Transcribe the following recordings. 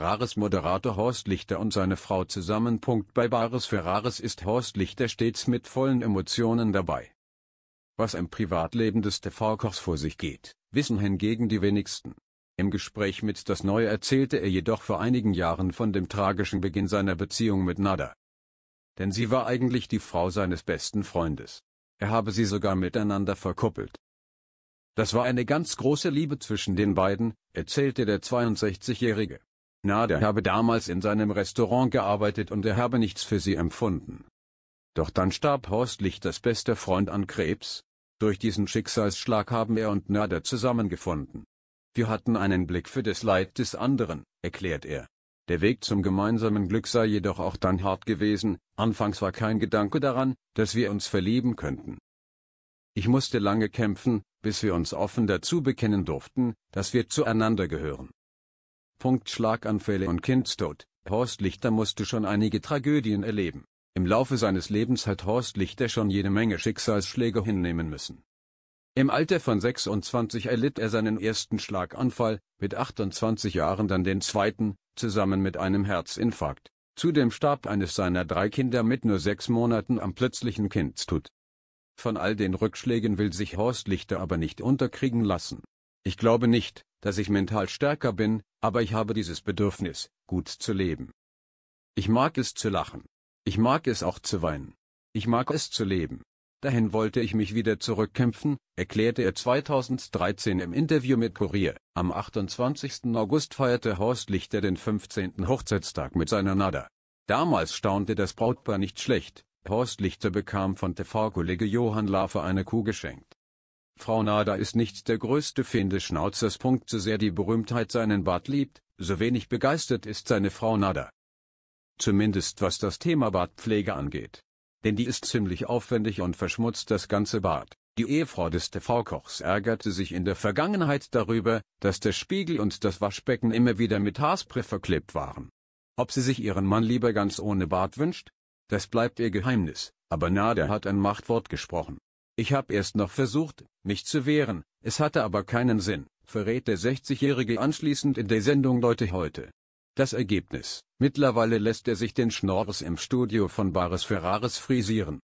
Rares Moderator Horst Lichter und seine Frau zusammen. Bei Bares für Rares ist Horst Lichter stets mit vollen Emotionen dabei. Was im Privatleben des TV-Kochs vor sich geht, wissen hingegen die wenigsten. Im Gespräch mit Das Neue erzählte er jedoch vor einigen Jahren von dem tragischen Beginn seiner Beziehung mit Nada. Denn sie war eigentlich die Frau seines besten Freundes. Er habe sie sogar miteinander verkuppelt. Das war eine ganz große Liebe zwischen den beiden, erzählte der 62-Jährige. Nader habe damals in seinem Restaurant gearbeitet und er habe nichts für sie empfunden. Doch dann starb Horst Lichters bester Freund an Krebs. Durch diesen Schicksalsschlag haben er und Nader zusammengefunden. Wir hatten einen Blick für das Leid des anderen, erklärt er. Der Weg zum gemeinsamen Glück sei jedoch auch dann hart gewesen, anfangs war kein Gedanke daran, dass wir uns verlieben könnten. Ich musste lange kämpfen, bis wir uns offen dazu bekennen durften, dass wir zueinander gehören. Punkt Schlaganfälle und Kindstod. Horst Lichter musste schon einige Tragödien erleben. Im Laufe seines Lebens hat Horst Lichter schon jede Menge Schicksalsschläge hinnehmen müssen. Im Alter von 26 erlitt er seinen ersten Schlaganfall, mit 28 Jahren dann den zweiten, zusammen mit einem Herzinfarkt. Zudem starb eines seiner drei Kinder mit nur sechs Monaten am plötzlichen Kindstod. Von all den Rückschlägen will sich Horst Lichter aber nicht unterkriegen lassen. Ich glaube nicht, dass ich mental stärker bin, aber ich habe dieses Bedürfnis, gut zu leben. Ich mag es zu lachen. Ich mag es auch zu weinen. Ich mag es zu leben. Dahin wollte ich mich wieder zurückkämpfen, erklärte er 2013 im Interview mit Kurier. Am 28. August feierte Horst Lichter den 15. Hochzeitstag mit seiner Nada. Damals staunte das Brautpaar nicht schlecht. Horst Lichter bekam von TV-Kollege Johann Lafer eine Kuh geschenkt. Frau Nader ist nicht der größte Fan des Schnauzers. So sehr die Berühmtheit seinen Bart liebt, so wenig begeistert ist seine Frau Nader. Zumindest was das Thema Bartpflege angeht. Denn die ist ziemlich aufwendig und verschmutzt das ganze Bad. Die Ehefrau des TV-Kochs ärgerte sich in der Vergangenheit darüber, dass der Spiegel und das Waschbecken immer wieder mit Haarspray verklebt waren. Ob sie sich ihren Mann lieber ganz ohne Bart wünscht? Das bleibt ihr Geheimnis, aber Nader hat ein Machtwort gesprochen. Ich habe erst noch versucht, mich zu wehren, es hatte aber keinen Sinn, verrät der 60-Jährige anschließend in der Sendung Leute heute. Das Ergebnis, mittlerweile lässt er sich den Schnorres im Studio von Baris Ferraris frisieren.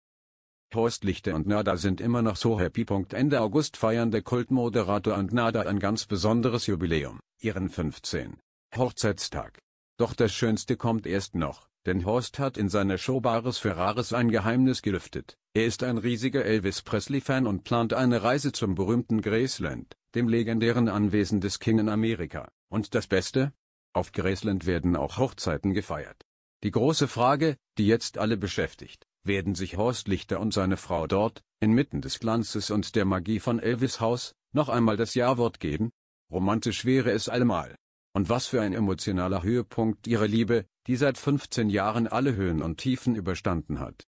Horst Lichter und Nada sind immer noch so happy. Ende August feiern der Kultmoderator und Nada ein ganz besonderes Jubiläum, ihren 15. Hochzeitstag. Doch das Schönste kommt erst noch. Denn Horst hat in seiner Show Bares für Rares ein Geheimnis gelüftet. Er ist ein riesiger Elvis Presley-Fan und plant eine Reise zum berühmten Graceland, dem legendären Anwesen des King in Amerika. Und das Beste? Auf Graceland werden auch Hochzeiten gefeiert. Die große Frage, die jetzt alle beschäftigt, werden sich Horst Lichter und seine Frau dort, inmitten des Glanzes und der Magie von Elvis Haus, noch einmal das Ja-Wort geben? Romantisch wäre es allemal. Und was für ein emotionaler Höhepunkt ihrer Liebe, die seit 15 Jahren alle Höhen und Tiefen überstanden hat.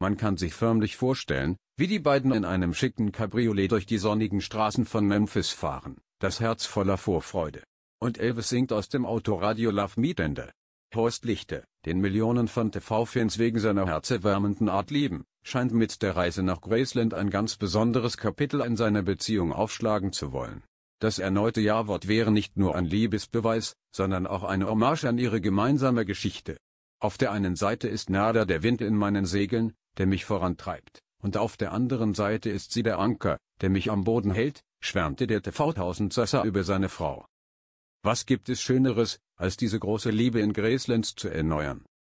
Man kann sich förmlich vorstellen, wie die beiden in einem schicken Cabriolet durch die sonnigen Straßen von Memphis fahren, das Herz voller Vorfreude. Und Elvis singt aus dem Autoradio Love Me Tender. Horst Lichte, den Millionen von TV-Fans wegen seiner herzerwärmenden Art lieben, scheint mit der Reise nach Graceland ein ganz besonderes Kapitel in seiner Beziehung aufschlagen zu wollen. Das erneute Jawort wäre nicht nur ein Liebesbeweis, sondern auch eine Hommage an ihre gemeinsame Geschichte. Auf der einen Seite ist Nada der Wind in meinen Segeln, der mich vorantreibt, und auf der anderen Seite ist sie der Anker, der mich am Boden hält, schwärmte der TV-1000 Sasser über seine Frau. Was gibt es Schöneres, als diese große Liebe in Graceland zu erneuern?